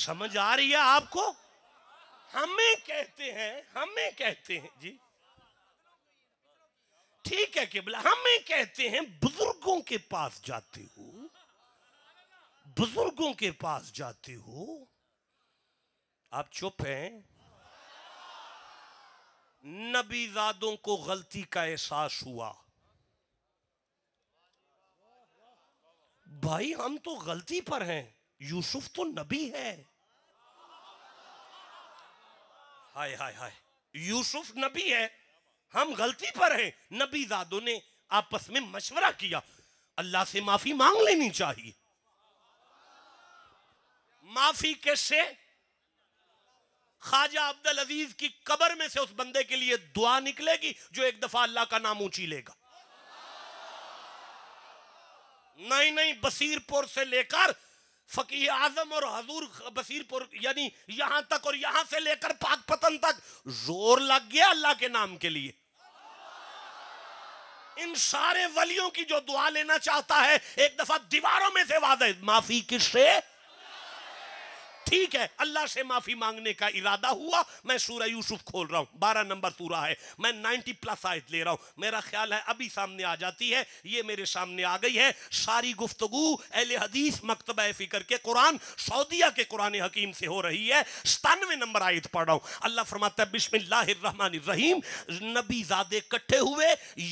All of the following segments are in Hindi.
समझ आ रही है आपको हमें कहते हैं हमें कहते हैं जी ठीक है बोला हमें कहते हैं बुजुर्गों के पास जाते हो बुजुर्गों के पास जाते हो आप चुप हैं नबीजादों को गलती का एहसास हुआ भाई हम तो गलती पर हैं यूसुफ तो नबी है हाय हाय हाय यूसुफ नबी है हम गलती पर हैं नबी दादों ने आपस में मशवरा किया अल्लाह से माफी मांग लेनी चाहिए माफी कैसे ख्वाजा अब्दुल अजीज की कबर में से उस बंदे के लिए दुआ निकलेगी जो एक दफा अल्लाह का नाम ऊंची लेगा नई नई बसीरपुर से लेकर फकीह आजम और हजूर बसीरपुर यानी यहां तक और यहां से लेकर पाक पतन तक जोर लग गया अल्लाह के नाम के लिए इन सारे वलियों की जो दुआ लेना चाहता है एक दफा दीवारों में से वादे माफी किससे ठीक है अल्लाह से माफी मांगने का इरादा हुआ मैं सूरह यूसुफ खोल रहा हूं बारह नंबर सूरा है मैं नाइनटी प्लस आयत ले रहा हूं मेरा ख्याल है अभी सामने आ जाती है ये मेरे सामने आ गई है सारी गुफ्तगु अहल हदीस मकतब फ़िक्र के कुरान सऊदिया के कुरान हकीम से हो रही है सतानवे नंबर आयत पढ़ रहा हूं अल्लाह फरमाता है रहीम नबी ज़ादे कट्ठे हुए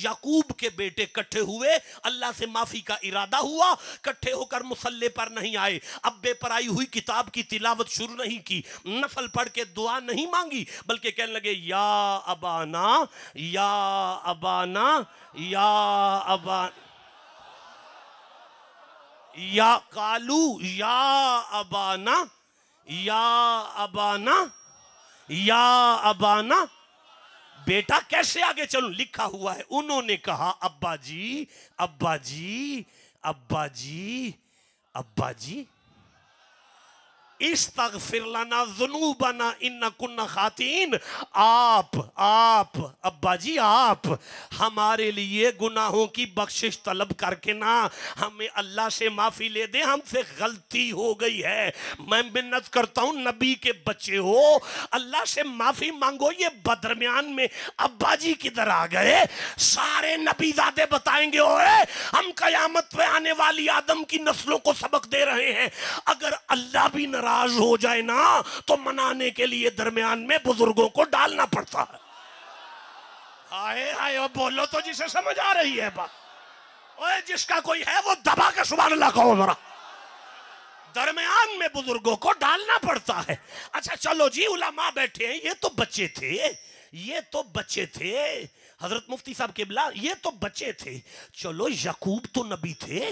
याकूब के बेटे कट्ठे हुए अल्लाह से माफ़ी का इरादा हुआ कट्ठे होकर मुसल्ले पर नहीं आए अब्बे पर आई हुई किताब की तिलावत शुरू नहीं की नफल पढ़ के दुआ नहीं मांगी बल्कि कहने लगे या अबाना या अबाना या अबान या कालू या अबाना या अबाना या अबाना बेटा कैसे आगे चलूं लिखा हुआ है उन्होंने कहा अब्बा जी अब्बा जी अब्बा जी अब्बा जी इस तक फिरलाना जुनूबाना इन कुन्ना खातिन आप आप अब्बा जी आप हमारे लिए गुनाहों की बख्शिश तलब करके ना हमें अल्लाह से माफ़ी ले दे हमसे गलती हो गई है मैं मिन्नत करता हूं नबी के बच्चे हो अल्लाह से माफ़ी मांगो ये बदरम्यान में अब्बा जी किधर आ गए सारे नबी नबीजादे बताएंगे ओए हम कयामत पे आने वाली आदम की नस्लों को सबक दे रहे हैं अगर अल्लाह भी नाराज नाराज हो जाए ना तो मनाने के लिए दरमियान में बुजुर्गों को डालना पड़ता है आए आए और बोलो तो जिसे समझ आ रही है बात ओए जिसका कोई है वो दबा के सुबह ला कहो मरा दरमियान में बुजुर्गों को डालना पड़ता है अच्छा चलो जी उलामा बैठे हैं ये तो बच्चे थे ये तो बच्चे थे हजरत मुफ्ती साहब के बिला ये तो बच्चे थे चलो यकूब तो नबी थे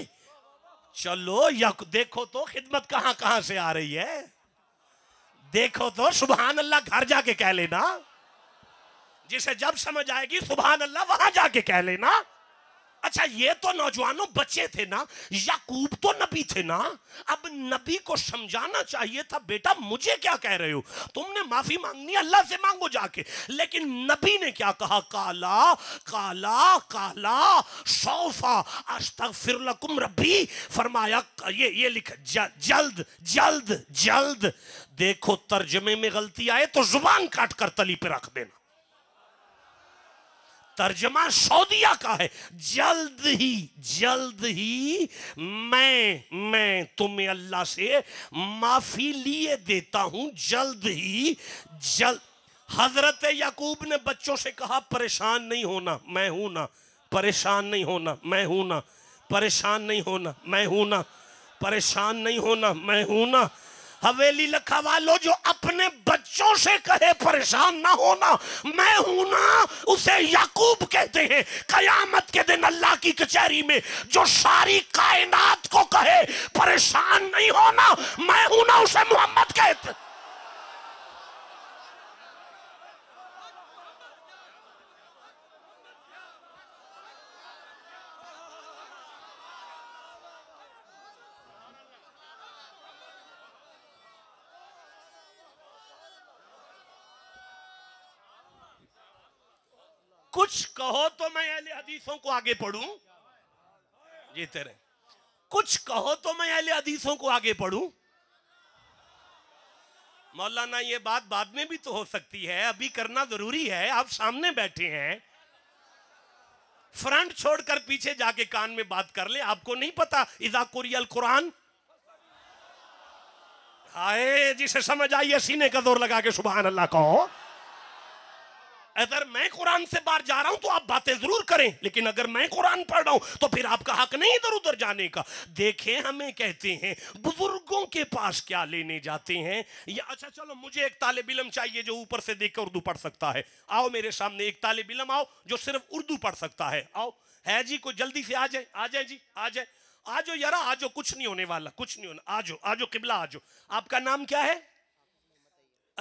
चलो यक देखो तो खिदमत कहां कहां से आ रही है देखो तो सुबहान अल्लाह घर जाके कह लेना जिसे जब समझ आएगी सुबहान अल्लाह वहां जाके कह लेना अच्छा ये तो नौजवानों बच्चे थे ना याकूब तो नबी थे ना अब नबी को समझाना चाहिए था बेटा मुझे क्या कह रहे हो तुमने माफी मांगनी अल्लाह से मांगो जाके लेकिन नबी ने क्या कहा काला काला काला सौफा अस्तगफिर लकुम रबी फरमाया ये ये लिख जल्द जल्द जल्द देखो तर्जमे में गलती आए तो जुबान काट कर तली पे रख देना तर्जमा सऊदिया का है जल्द ही जल्द ही मैं मैं तुम्हें अल्लाह से माफी लिए देता हूं जल्द ही जल्द हजरत याकूब ने बच्चों से कहा परेशान नहीं होना मैं हूं ना परेशान नहीं होना मैं हूं ना परेशान नहीं होना मैं हूं ना परेशान नहीं होना मैं हूं ना हवेली लखा वालो जो अपने बच्चों से कहे परेशान ना होना मैं हूं ना उसे याकूब कहते हैं कयामत के दिन अल्लाह की कचहरी में जो सारी कायनात को कहे परेशान नहीं होना मैं हूं ना उसे मोहम्मद कहते कुछ कहो तो मैं अहले हदीसों को आगे पढ़ूं ये तेरे कुछ कहो तो मैं अहले हदीसों को आगे पढ़ूं मौलाना ये बात बाद में भी तो हो सकती है अभी करना जरूरी है आप सामने बैठे हैं फ्रंट छोड़कर पीछे जाके कान में बात कर ले आपको नहीं पता इजाकुरियल कुरान आए जिसे समझ आई सीने का जोर लगा के सुबह अल्लाह कहो अगर मैं कुरान से बाहर जा रहा हूं तो आप बातें जरूर करें लेकिन अगर मैं कुरान पढ़ रहा हूं तो फिर आपका हक नहीं इधर उधर जाने का देखें हमें कहते हैं बुजुर्गों के पास क्या लेने जाते हैं या अच्छा चलो मुझे एक तालब इलम चाहिए जो ऊपर से देखकर उर्दू पढ़ सकता है आओ मेरे सामने एक तालब इलम आओ जो सिर्फ उर्दू पढ़ सकता है आओ है जी को जल्दी से आ जाए आ जाए जी आ जाए आज यारा आज कुछ नहीं होने वाला कुछ नहीं होना आज आज किबला आज आपका नाम क्या है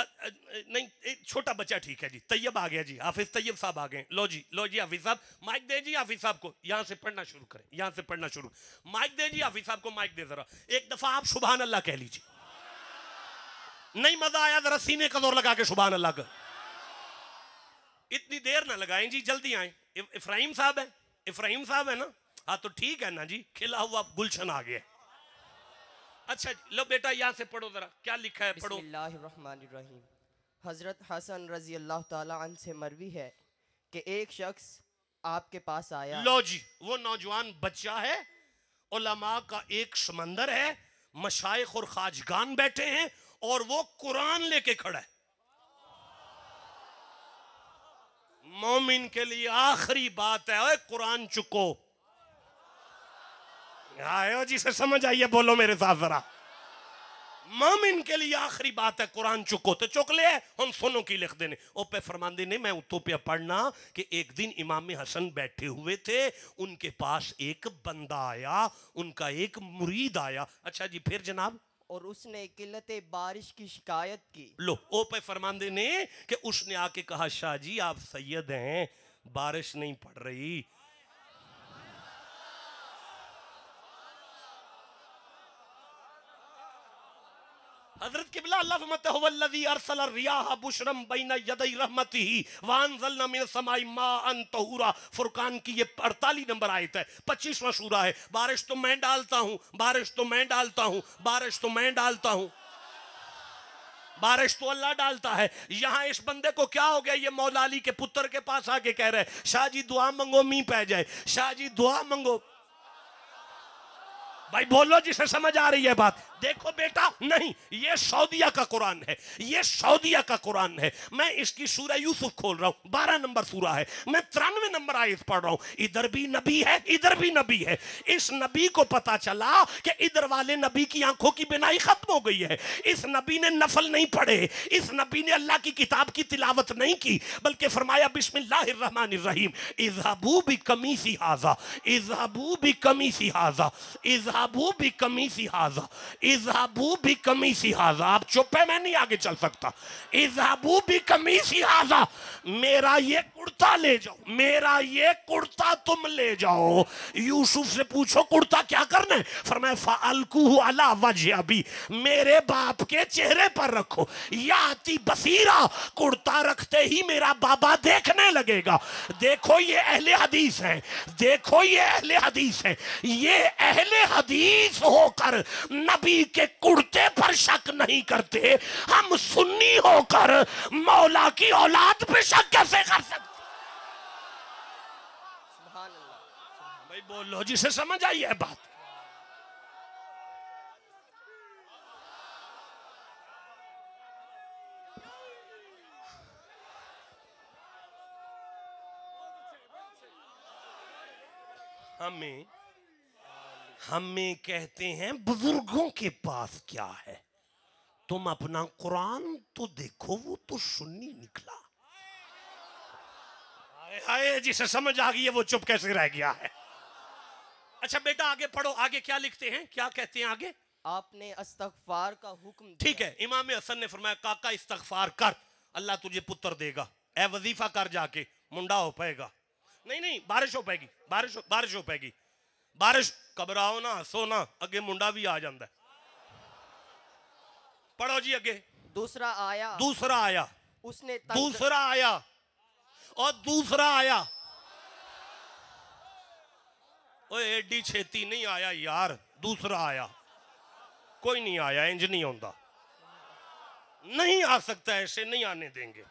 नहीं एक छोटा बच्चा ठीक है जी तैयब आ गया जी हाफिज तैयब साहब आ गए लो जी लो जी हाफिज साहब माइक दे जी हाफिज साहब को यहाँ से पढ़ना शुरू करें यहाँ से पढ़ना शुरू माइक दे जी हाफिज साहब को माइक दे जरा एक दफा आप सुबह अल्लाह कह लीजिए नहीं मजा आया जरा सीने का दौर लगा के सुबह अल्लाह का इतनी देर ना लगाए जी जल्दी आए इफ्राहिम साहब है इफ्राहिम साहब है ना हाँ तो ठीक है ना जी खिला हुआ गुलशन आ गया अच्छा लो बेटा यहाँ से पढ़ो जरा क्या लिखा है पढ़ो हज़रत हसन रजी अल्लाह तन से मरवी है कि एक शख्स आपके पास आया लो जी वो नौजवान बच्चा है उलमा का एक समंदर है मशाइ और खाजगान बैठे हैं और वो कुरान लेके खड़ा है मोमिन के लिए आखिरी बात है ओए कुरान चुको आयो जी से समझ आइए बोलो मेरे साथ जरा मम के लिए आखिरी बात है कुरान चुको तो चुक ले हम सुनो की लिख देने ओ पे फरमांदे ने मैं उतो पे पढ़ना कि एक दिन इमाम हसन बैठे हुए थे उनके पास एक बंदा आया उनका एक मुरीद आया अच्छा जी फिर जनाब और उसने किल्लत बारिश की शिकायत की लो ओ पे फरमांदे ने कि उसने आके कहा शाह जी आप सैयद हैं बारिश नहीं पड़ रही बारिश तो मैं डालता बारिश तो मैं डालता बारिश तो मैं डालता बारिश तो अल्लाह डालता है यहाँ इस बंदे को क्या हो गया ये मौलाली के पुत्र के पास आके कह रहे हैं शाहजी दुआ मंगो मी पै जाए शाहजी दुआ मंगो भाई बोलो जिसे समझ आ रही है बात देखो बेटा नहीं ये सऊदिया का कुरान है ये सऊदिया का कुरान है मैं इसकी सूरह यूसुफ खोल रहा हूं बारह नंबर सूरा है मैं तिरानवे नंबर आयत पढ़ रहा हूं इधर भी नबी है इधर भी नबी है इस नबी को पता चला कि इधर वाले नबी की आंखों की बिनाई खत्म हो गई है इस नबी ने नफल नहीं पढ़े इस नबी ने अल्लाह की किताब की तिलावत नहीं की बल्कि फरमाया बिस्मिल्लाहिर्रहमानिर्रहीम इजहबू भी कमी सी हाजा इजहबू भी कमी सी हाजा इजहबू भी कमी सी हाजा इजहाबू भी कमी सी हाजा आप चुप है मैं नहीं आगे चल सकता इजहाबू भी कमी सी हाजा मेरा ये कुर्ता ले जाओ मेरा ये कुर्ता तुम ले जाओ यूसुफ से पूछो कुर्ता क्या करना है फिर मैं फालकू अला वजह अभी मेरे बाप के चेहरे पर रखो याति बसीरा कुर्ता रखते ही मेरा बाबा देखने लगेगा देखो ये अहले हदीस है देखो ये अहले हदीस है ये अहले हदीस होकर नबी अली के कुर्ते पर शक नहीं करते हम सुन्नी होकर मौला की औलाद पे शक कैसे कर सकते भाई बोलो जिसे समझ आई है बात हमें हमें कहते हैं बुजुर्गों के पास क्या है तुम अपना कुरान तो देखो वो तो सुन्नी निकला हाय जिसे समझ आ गई है वो चुप कैसे रह गया है अच्छा बेटा आगे पढ़ो आगे क्या लिखते हैं क्या कहते हैं आगे आपने अस्तगफार का हुक्म ठीक है इमाम हसन ने फरमाया काका इस्तगफार कर अल्लाह तुझे पुत्र देगा ए वजीफा कर जाके मुंडा हो पाएगा नहीं नहीं बारिश हो पाएगी बारिश हो, बारिश हो पाएगी बारिश घबराओ ना हसो ना अगे मुंडा भी आ ਜਾਂਦਾ पढ़ो जी अगे दूसरा आया दूसरा आया उसने दूसरा आया और दूसरा आया एडी छेती नहीं आया यार दूसरा आया कोई नहीं आया इंज नहीं आता नहीं आ सकता ऐसे नहीं आने देंगे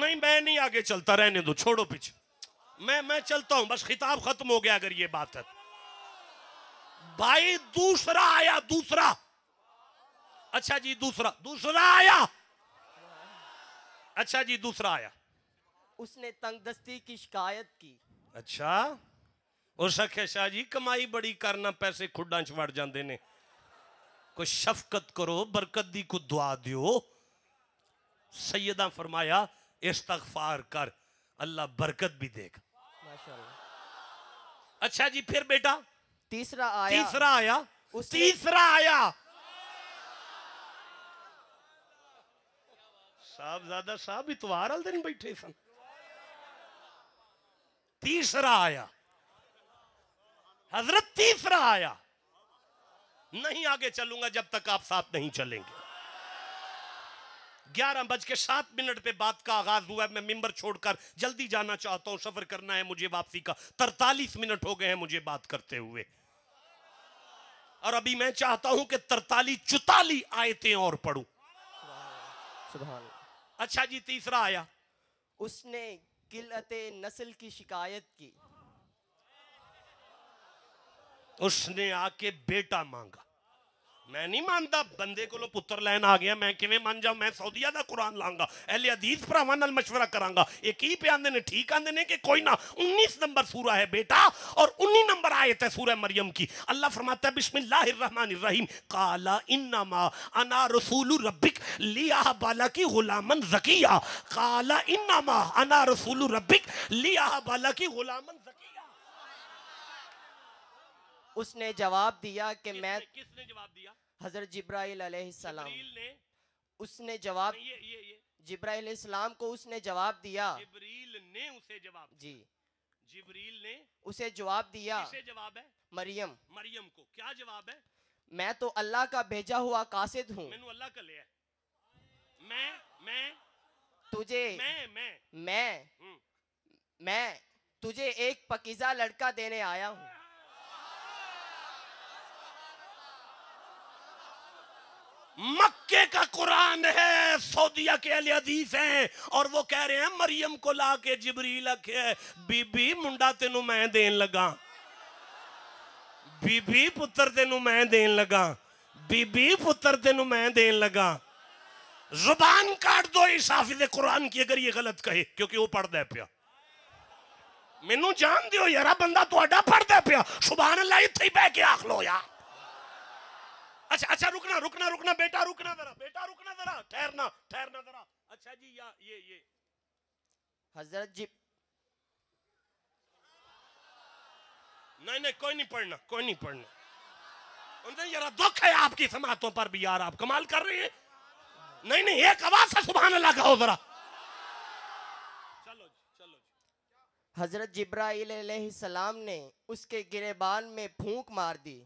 नहीं मैं नहीं आगे चलता रहने दो छोड़ो पीछे मैं मैं चलता हूं बस खिताब खत्म हो गया अगर ये बात है भाई दूसरा आया दूसरा अच्छा जी दूसरा दूसरा आया अच्छा जी दूसरा आया उसने तंगदस्ती की शिकायत की अच्छा और सखे शाह जी कमाई बड़ी करना पैसे खुडा च वड़ जाते ने कोई शफकत करो बरकत दी को दुआ दियो सैयदा फरमाया इस्तगफार कर अल्लाह बरकत भी देगा अच्छा जी फिर बेटा तीसरा आया तीसरा आया उस तीसरा आया साहब ज्यादा साहब इतवार वाले दिन बैठे सन तीसरा आया हजरत तीसरा आया नहीं आगे चलूंगा जब तक आप साथ नहीं चलेंगे ग्यारह बज के सात मिनट पे बात का आगाज हुआ है मैं मिंबर छोड़कर जल्दी जाना चाहता हूं सफर करना है मुझे वापसी का तरतालीस मिनट हो गए हैं मुझे बात करते हुए और अभी मैं चाहता हूं कि तरतालीस चुताली आयतें और पढ़ू अच्छा जी तीसरा आया उसने किलत नस्ल की शिकायत की उसने आके बेटा मांगा ਮੈਂ ਨਹੀਂ ਮੰਨਦਾ ਬੰਦੇ ਕੋਲੋਂ पुत्र लैन आ गया मैं ਕਿਵੇਂ मान ਜਾ मैं सऊदिया का कुरान ਲਾਂਗਾ ਅਹਲੇ अदीस भरावान ਨਾਲ करा ये की पे आते हैं ठीक आते हैं कि कोई ना उन्नीस नंबर सूरा है बेटा और 19 नंबर आयत है मरियम की अल्लाह फरमाता है बिस्मिल्लाहिर्रहमानिर्रहीम काला इन्नमा अना रसूल रब्बिक लिया बाला की गुलामन जकिया काला इन्नमा अना रसूल रब्बिक लिया बाला की गुलामन जकिया उसने जवाब दिया कि मैं किसने जवाब दिया हजरत जिब्राइल अलैहिस्सलाम ने उसने जवाब ये ये ये जिब्राइल इस्लाम को उसने जवाब दिया जिब्रील ने उसे जवाब जी जिब्रील ने उसे जवाब दिया किसे जवाब है मरियम मरियम को क्या जवाब है मैं तो अल्लाह का भेजा हुआ कासिद हूँ मैनू अल्लाह का लिया मैं मैं तुझे मैं मैं मैं हम्म। मैं तुझे एक पकीजा लड़का देने आया हूँ मक्के का कुरान है सऊदिया के अली हदीस हैं और वो कह रहे हैं मरियम को ला के जबरील आखे बीबी मुंडा तेन मैं देन लगा बीबी पुत्र तेन मैं देन लगा बीबी पुत्र तेन मैं देन लगा जुबान काट दो इस हाफिज कुरान की अगर ये गलत कहे क्योंकि वो पढ़ है पिया मैनू जान दो यार बंदा तो पढ़ पढ़ता पिया सुबह अल्लाह इतने ही बह के आख लो यार अच्छा अच्छा रुकना रुकना रुकना बेटा रुकना जरा बेटा रुकना जरा ठहरना ठहरना जरा अच्छा जी या ये ये हजरत जी नहीं नहीं कोई नहीं पढ़ना कोई नहीं पढ़ना उनसे जरा दुख है आपकी समातों पर भी यार आप कमाल कर रहे हैं नहीं नहीं एक आवाज से सुबह अल्लाह कहो जरा हजरत जिब्राइल सलाम ने उसके गिरेबान में फूंक मार दी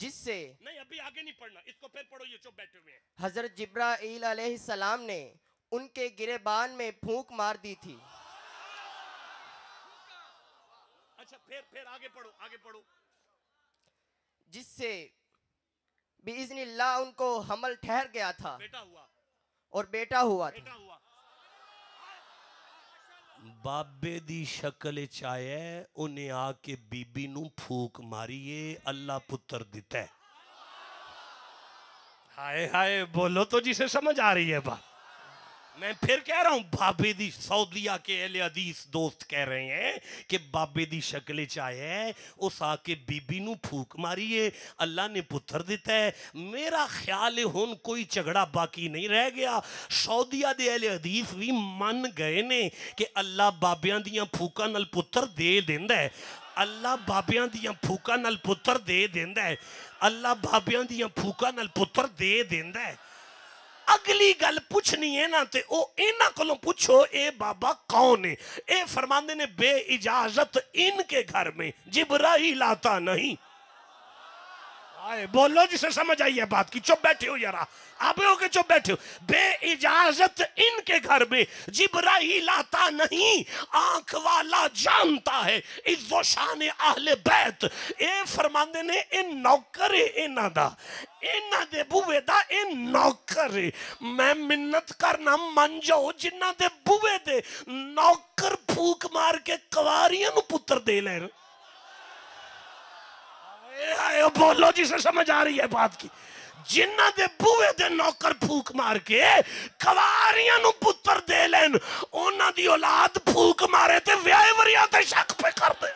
जिससे नहीं अभी आगे नहीं पढ़ना इसको फिर पढ़ो ये जो बैठे हुए हजरत जिब्राइल अलैहिस्सलाम ने उनके गिरेबान में फूंक मार दी थी अच्छा फिर फिर आगे पढ़ो आगे पढ़ो जिससे बिजनिल्ला उनको हमल ठहर गया था बेटा हुआ और बेटा हुआ बेटा था। हुआ बाबे की शकल च आया उन्हें आके बीबी न फूक मारीे अल्लाह पुत्र दिता हाय हाय बोलो तो जिसे समझ आ रही है बात मैं फिर कह रहा हूं बाबे दी सऊदिया के अहले हदीस दोस्त कह रहे हैं कि बाबे दी शक्ल है उस आके बीबी नु फूक है अल्लाह ने पुत्र दिता है मेरा ख्याल है हुन कोई झगड़ा बाकी नहीं रह गया सऊदिया दे अहले हदीस भी मन गए ने कि अल्लाह बाबियां दियां फूकां नाल पुत्र दे देंदा है अल्लाह बाबिया दियां नाल पुत्र दे देंदा है अल्लाह बाबिया दियां नाल पुत्र दे देंदा है अगली गल पुछनी है ना तो इन्होंने को पुछो ये बाबा कौन है ये फरमाते ने बे इजाजत इनके घर में जिबराही लाता नहीं आए बोलो जिसे समझ आई है बात की चुप बैठे हो यारा आप हो के चुप बैठे हो बे इजाजत इनके घर में जिब्राइल लाता नहीं आंख वाला जानता है इस वो शान आहले बैत ए फरमांदे ने इन नौकर इना दा इना दे बुवे दा इन नौकर मैं मिन्नत करना मन जाओ जिन्ना दे बुवे दे नौकर फूक मार के कवारियां नु पुत्र दे लेन बोलो समझ आ रही है बात की जिन्हों के बूहे के नौकर फूक मार के कवरियां पुत्र दे लैन उन्होंने औलाद फूक मारे तो व्याय वरिया शक पे कर दे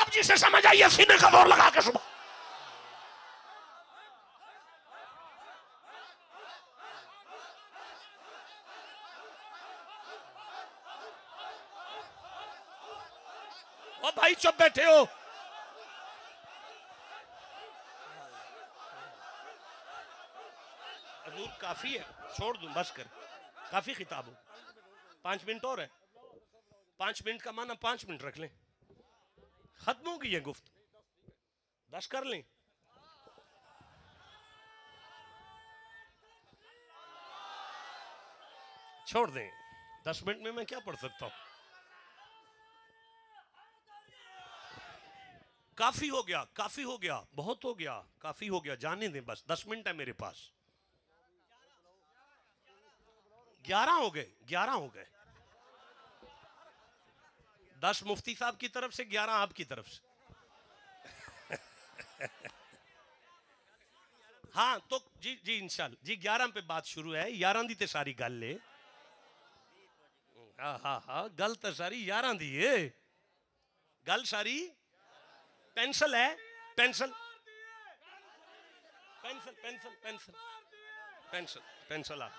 आप जिसे समझ आई सीने का दौर लगा के सुबह भाई चुप बैठे हो काफ़ी है छोड़ दूँ बस कर काफ़ी खिताब हो पाँच मिनट और है पाँच मिनट का माना पाँच मिनट रख लें ख़त्म होगी ये गुफ्त दस कर लें छोड़ दें दस मिनट में मैं क्या पढ़ सकता हूं काफी हो गया काफी हो गया बहुत हो गया काफी हो गया जाने दें बस दस मिनट है मेरे पास ग्यारह हो गए ग्यारह हो गए दस मुफ्ती साहब की तरफ से ग्यारह आपकी तरफ से हाँ तो जी जी इंशाल जी ग्यारह पे बात शुरू है ग्यारह दी ते सारी गल ले हा हा हा गल तो सारी ग्यारह दी है गल सारी पेंसिल है pencil pencil pencil pencil pencil pencil आ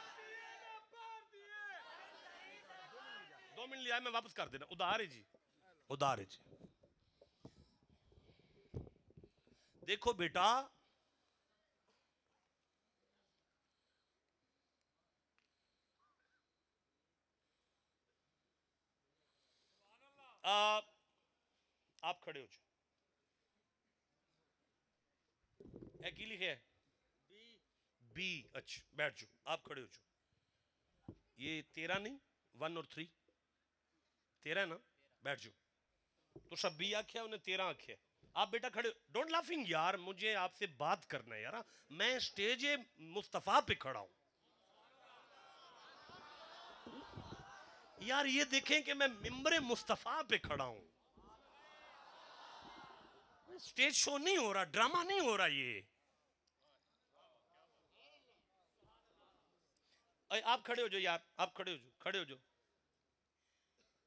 दो मिनट लिया मैं वापस कर देना उधार है जी उधार है जी देखो बेटा आ, आप खड़े हो जाओ एक लिखे है बी बी अच्छा बैठ जाओ आप खड़े हो जाओ ये तेरह नहीं वन और थ्री तेरह है ना बैठ जाओ तो शब्बी आख्या उन्हें तेरह आख्या आप बेटा खड़े डोंट लाफिंग यार मुझे आपसे बात करना है यार हाँ। मैं स्टेज मुस्तफ़ा पे खड़ा हूं यार ये देखें कि मैं मिम्बर मुस्तफ़ा पे खड़ा हूं स्टेज शो नहीं हो रहा ड्रामा नहीं हो रहा ये आप खड़े हो जो यार आप खड़े हो जो खड़े हो जो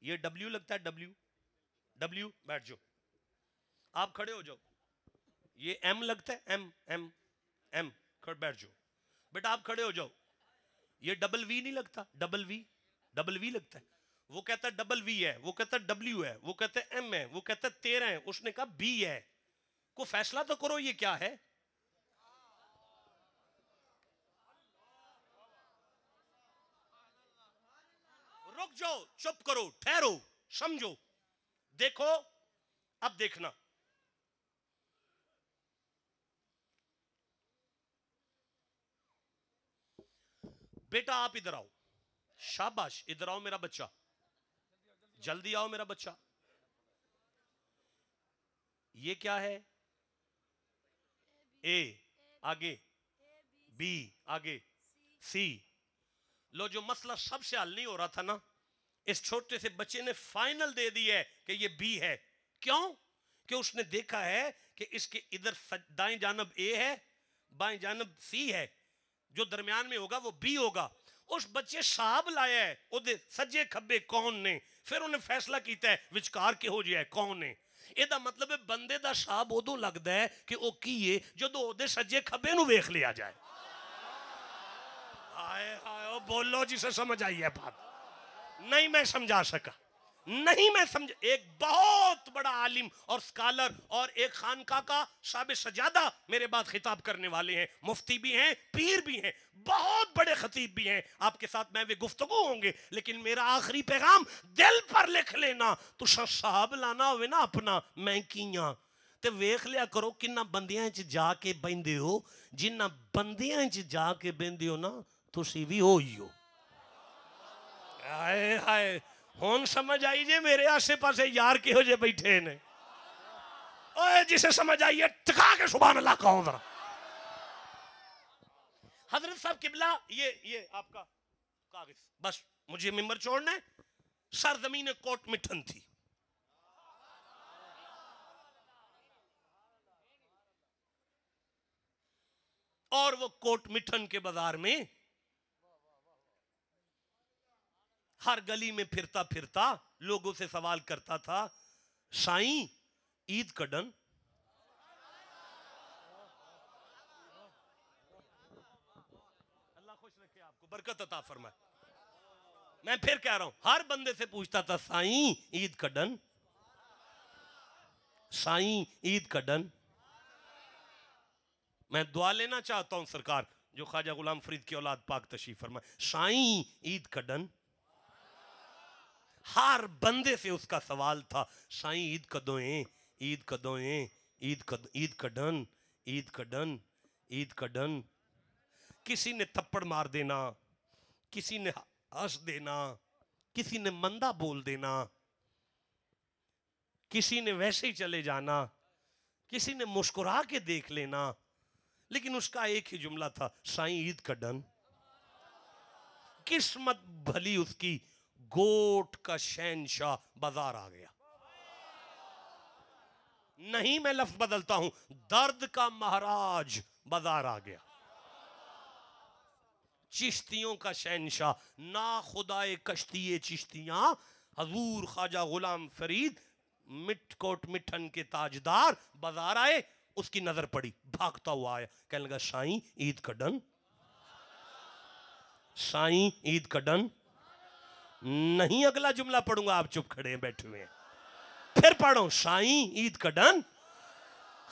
ये डब्ल्यू लगता है डब्ल्यू डब्ल्यू बैठ जाओ आप खड़े हो जाओ ये एम लगता है M M M खड़े बैठ जाओ बेटा आप खड़े हो जाओ ये डबल वी नहीं लगता डबल वी डबल वी लगता है वो कहता है डबल वी है वो कहता है डब्ल्यू है वो कहता है एम है वो कहता है तेरह है उसने कहा बी है को फैसला तो करो ये क्या है रुक जाओ चुप करो ठहरो समझो देखो अब देखना बेटा आप इधर आओ शाबाश इधर आओ मेरा बच्चा जल्दी आओ मेरा बच्चा ये क्या है ए आगे बी आगे सी लो जो मसला सबसे हल नहीं हो रहा था ना इस छोटे से बच्चे ने फाइनल दे दी है कि ये बी है क्यों कि उसने देखा है कि इसके इधर दाएं जानब ए है बाएं जानब सी है जो दरमियान में होगा वो बी होगा उस बच्चे साहब लाया है ओदे सज्जे खब्बे कौन ने फिर उन्हें फैसला किया है विचकार के हो जाए कौन ने ਇਹਦਾ मतलब है बंदे का साहब ਉਦੋਂ लगता है कि वह की है जो ਉਹਦੇ ਸੱਜੇ ਖੱਬੇ ਨੂੰ ਵੇਖ ਲਿਆ ਜਾਏ ਹਾਏ ਹਾਏ ਉਹ ਬੋਲੋ ਜਿਸੇ ਸਮਝ ਆਈ ਹੈ नहीं मैं समझा सका नहीं मैं समझ एक बहुत बड़ा आलिम और स्कॉलर और एक खानका का साब सजादा मेरे बाद खिताब करने वाले हैं मुफ्ती भी हैं पीर भी हैं बहुत बड़े खतीब भी हैं आपके साथ मैं वे गुफ्तगु होंगे लेकिन मेरा आखिरी पैगाम दिल पर लिख लेना तो साहब लाना हो ना अपना मैं किया ਤੇ ਵੇਖ ਲਿਆ ਕਰੋ ਕਿੰਨਾ ਬੰਦਿਆਂ 'ਚ ਜਾ ਕੇ ਬੈੰਦੇ ਹੋ ਜਿੰਨਾ ਬੰਦਿਆਂ 'ਚ ਜਾ ਕੇ ਬੈੰਦੇ ਹੋ हो ਤੁਸੀਂ ਵੀ ਹਾਏ समझ आई ਸਮਝ ਆਈ हजरत साहब किबला ये ये आपका कागज बस मुझे मेम्बर छोड़ना है सरजमीन कोट मिठन थी और वो कोट मिठन के बाजार में हर गली में फिरता फिरता लोगों से सवाल करता था साई ईद कडन अल्लाह खुश रखे आपको बरकत अता फरमाए मैं फिर कह रहा हूं हर बंदे से पूछता था साई ईद कडन साई ईद कडन मैं दुआ लेना चाहता हूं सरकार जो ख्वाजा गुलाम फरीद की औलाद पाक तशीफ फरमाए साई ईद कडन हर बंदे से उसका सवाल था साईं ईद कदों ईद कदों है ईद कद ईद कडन ईद कडन ईद कडन किसी ने थप्पड़ मार देना किसी ने हंस देना किसी ने मंदा बोल देना किसी ने वैसे ही चले जाना किसी ने मुस्कुरा के देख लेना लेकिन उसका एक ही जुमला था साईं ईद का डन किस्मत भली उसकी गोट का शहनशाह बाजार आ गया नहीं मैं लफ्ज बदलता हूं दर्द का महाराज बाजार आ गया चिश्तियों का शहनशाह ना खुदाए कश्ती चिश्तियां हजूर ख्वाजा गुलाम फरीद मिट कोट मिठन के ताजदार बाजार आए उसकी नजर पड़ी भागता हुआ आया कहने लगा साई ईद का डन साई ईद का डन नहीं अगला जुमला पढ़ूंगा आप चुप खड़े हैं बैठे हुए हैं फिर पढ़ो शाही ईद का डन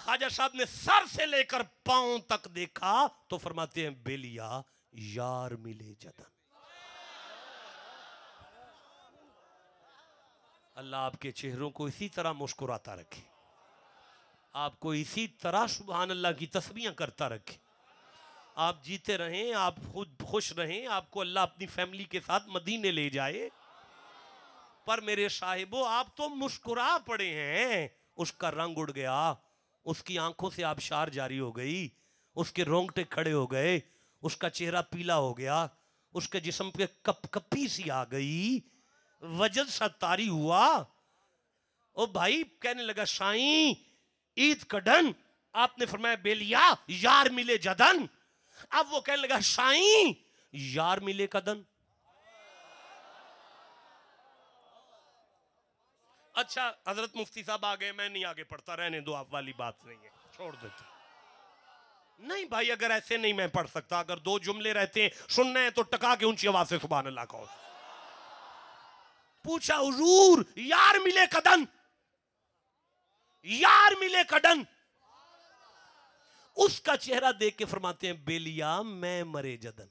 ख्वाजा साहब ने सर से लेकर पांव तक देखा तो फरमाते हैं बेलिया यार मिले जदन अल्लाह आपके चेहरों को इसी तरह मुस्कुराता रखे आपको इसी तरह सुबहान अल्लाह की तस्वीर करता रखे आप जीते रहें आप खुद खुश रहें आपको अल्लाह अपनी फैमिली के साथ मदीने ले जाए पर मेरे साहिबो आप तो मुस्कुरा पड़े हैं उसका रंग उड़ गया उसकी आंखों से आबशार जारी हो गई उसके रोंगटे खड़े हो गए उसका चेहरा पीला हो गया उसके जिसम पे कप कपी सी आ गई वजन तारी हुआ ओ भाई कहने लगा साई ईद कडन आपने फरमाया बेलिया यार मिले जदन अब वो कहने लगा साई यार मिले कदन अच्छा हजरत मुफ्ती साहब आ गए मैं नहीं आगे पढ़ता रहने दो आप वाली बात नहीं है छोड़ देते तो। नहीं भाई अगर ऐसे नहीं मैं पढ़ सकता अगर दो जुमले रहते हैं सुनने हैं तो टका के ऊंची आवाज से सुबह अल्लाह कहो पूछा हजूर यार मिले कदन यार मिले कदन उसका चेहरा देख के फरमाते हैं बेलिया मैं मरे जदन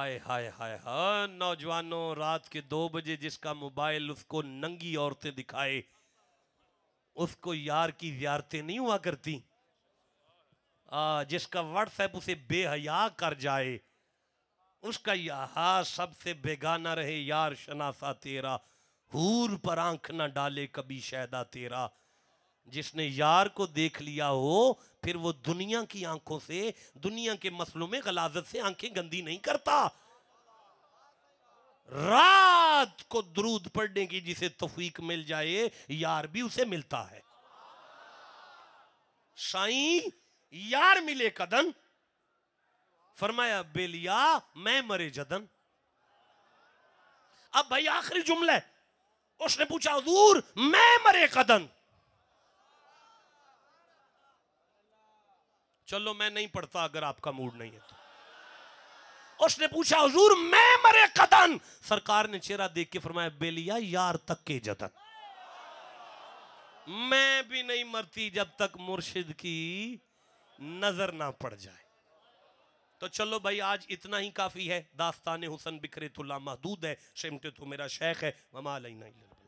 आय हाय हाय हाय नौजवानों रात के दो बजे जिसका मोबाइल उसको नंगी औरतें दिखाए उसको यार की ज्यारतें नहीं हुआ करती आ, जिसका व्हाट्सएप उसे बेहया कर जाए उसका यहा सबसे बेगाना रहे यार शनासा तेरा हूर पर आंख ना डाले कभी शायदा तेरा जिसने यार को देख लिया हो फिर वो दुनिया की आंखों से दुनिया के मसलों में गलाजत से आंखें गंदी नहीं करता रात को द्रूद पढ़ने की जिसे तफीक मिल जाए यार भी उसे मिलता है साई यार मिले कदन फरमाया बेलिया मैं मरे जदन अब भाई आखिरी जुमला है उसने पूछा हजूर मैं मरे कदन चलो मैं नहीं पढ़ता अगर आपका मूड नहीं है तो उसने पूछा हजूर मैं मरे कदन सरकार ने चेहरा देख के फरमाया बेलिया यार तक के जतन मैं भी नहीं मरती जब तक मुर्शिद की नजर ना पड़ जाए तो चलो भाई आज इतना ही काफ़ी है दास्तान हुसन बिखरे तो ला महदूद है शिमटे तो मेरा शेख है ममा